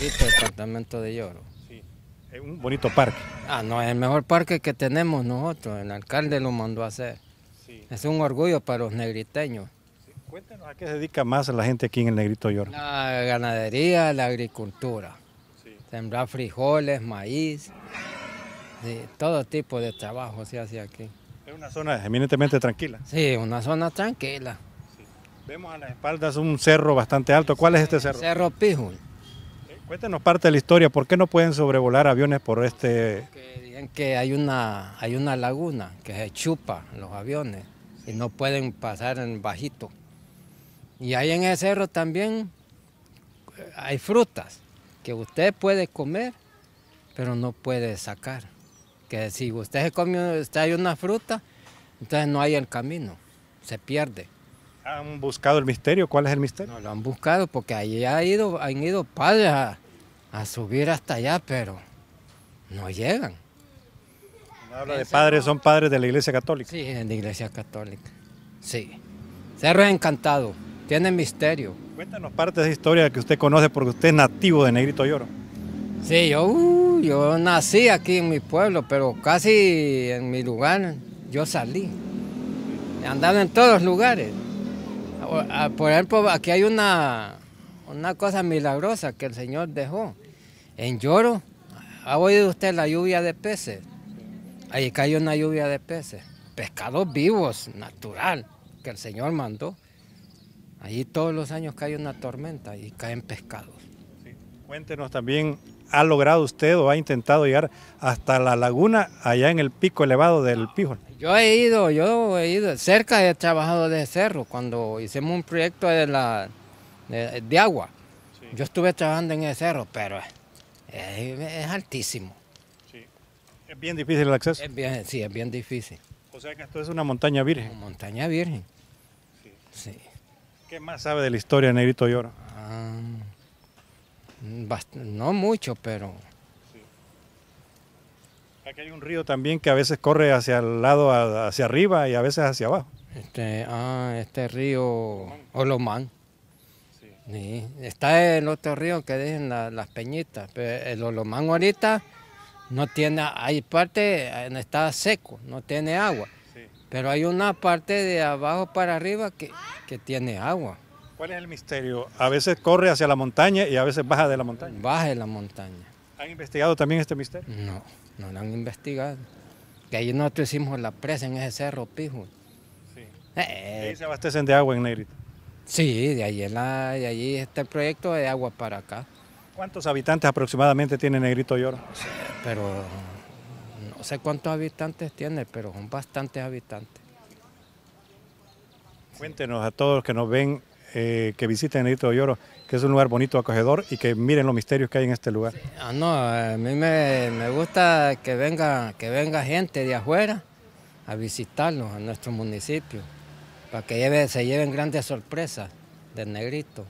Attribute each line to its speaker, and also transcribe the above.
Speaker 1: El departamento de Lloro. Sí, es un bonito parque. Ah, no, es el mejor parque que tenemos nosotros, el alcalde lo mandó a hacer. Es un orgullo para los
Speaker 2: negriteños. Cuéntanos, ¿a qué se dedica más la gente aquí en el Negrito Lloro?
Speaker 1: La ganadería, la agricultura. Sí. Sembrar frijoles, maíz, todo tipo de trabajo se hace aquí.
Speaker 2: Es una zona eminentemente tranquila. Sí, una zona
Speaker 1: tranquila.
Speaker 2: Vemos a las espaldas un cerro bastante alto. ¿Cuál es este cerro? Cerro Pijun. Eh, cuéntenos parte de la historia, ¿por qué no pueden sobrevolar aviones por este...? Porque
Speaker 1: dicen que hay una, hay una laguna que se chupa los aviones y no pueden pasar en bajito. Y ahí en ese cerro también eh, hay frutas que usted puede comer, pero no puede sacar. Que si usted se come, hay una fruta, entonces no hay el camino, se pierde. ¿Han buscado el misterio? ¿Cuál es el misterio? No lo han buscado porque allí han ido padres a, subir hasta allá, pero no llegan.
Speaker 2: Habla de padres,
Speaker 1: son padres de la Iglesia Católica. Sí, de la Iglesia Católica. Sí. Cerro Encantado, tiene misterio. Cuéntanos parte de esa
Speaker 2: historia que usted conoce porque usted es nativo de Negrito Lloro.
Speaker 1: Sí, yo, uh, nací aquí en mi pueblo, pero casi en mi lugar yo salí. He andado en todos los lugares. Ah, por ejemplo, aquí hay una, una cosa milagrosa que el Señor dejó. En Lloro, ¿ha oído usted la lluvia de peces? Ahí cayó una lluvia de peces. Pescados vivos, natural, que el Señor mandó. ahí todos los años cae una tormenta y caen pescados.
Speaker 2: Cuéntenos también ha logrado usted o ha intentado llegar hasta la laguna, allá en el pico elevado del Pijol?
Speaker 1: Yo he ido, yo he ido, cerca he trabajado de cerro, cuando hicimos un proyecto de, la, de, agua. Yo estuve trabajando en el cerro, pero es, altísimo. ¿Es bien
Speaker 2: difícil el acceso? bien, sí, es bien difícil. O sea que esto es una montaña virgen. montaña virgen. ¿Qué más sabe de la historia de Negrito lloro? Ah, no mucho, pero... Aquí hay un río también que a veces corre hacia el lado, hacia arriba y a veces hacia abajo. Este, ah, este río Olomán. Está el otro
Speaker 1: río que dejen las peñitas, pero el Olomán ahorita no tiene, hay parte, está seco, no tiene agua. Pero hay una parte de abajo para
Speaker 2: arriba que tiene agua. ¿Cuál es el misterio? A veces corre hacia la montaña y a veces baja de la montaña. Baja de la montaña. ¿Han investigado también este misterio? No, no lo han investigado.
Speaker 1: Que ahí nosotros hicimos la presa en ese cerro pijo.
Speaker 2: Sí. Eh, ahí
Speaker 1: se abastecen de agua en Negrito? Sí, de allí, la, de allí está proyecto de agua para acá.
Speaker 2: ¿Cuántos habitantes aproximadamente tiene Negrito Lloro? pero no sé cuántos habitantes tiene, pero son bastantes habitantes. Cuéntenos a todos los que nos ven eh, que visiten Negrito de Lloro, que es un lugar bonito, acogedor y que miren los misterios que hay en este lugar.
Speaker 1: Ah, no, a mí me, gusta que venga, que venga gente de afuera a visitarnos, a nuestro municipio, para que se lleven grandes sorpresas del negrito.